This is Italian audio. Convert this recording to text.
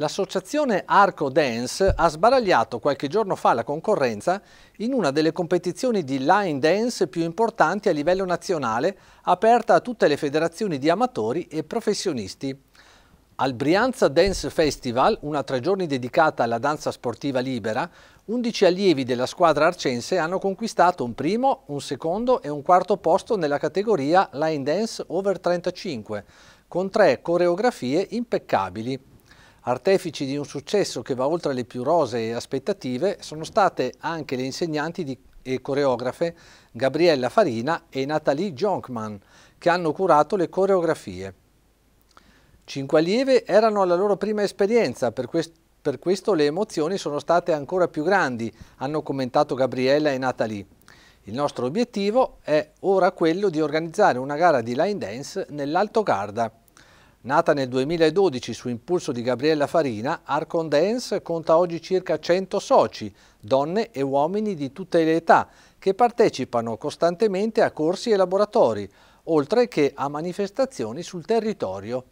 L'associazione Arco Dance ha sbaragliato qualche giorno fa la concorrenza in una delle competizioni di line dance più importanti a livello nazionale, aperta a tutte le federazioni di amatori e professionisti. Al Brianza Dance Festival, una tre giorni dedicata alla danza sportiva libera, 11 allievi della squadra arcense hanno conquistato un primo, un secondo e un quarto posto nella categoria line dance over 35, con tre coreografie impeccabili. Artefici di un successo che va oltre le più rosee aspettative sono state anche le insegnanti e coreografe Gabriella Farina e Nathalie Jonkman, che hanno curato le coreografie. Cinque allieve erano alla loro prima esperienza, per, quest per questo le emozioni sono state ancora più grandi, hanno commentato Gabriella e Nathalie. Il nostro obiettivo è ora quello di organizzare una gara di line dance nell'Alto Garda. Nata nel 2012 su impulso di Gabriella Farina, Arcon Dance conta oggi circa 100 soci, donne e uomini di tutte le età, che partecipano costantemente a corsi e laboratori, oltre che a manifestazioni sul territorio.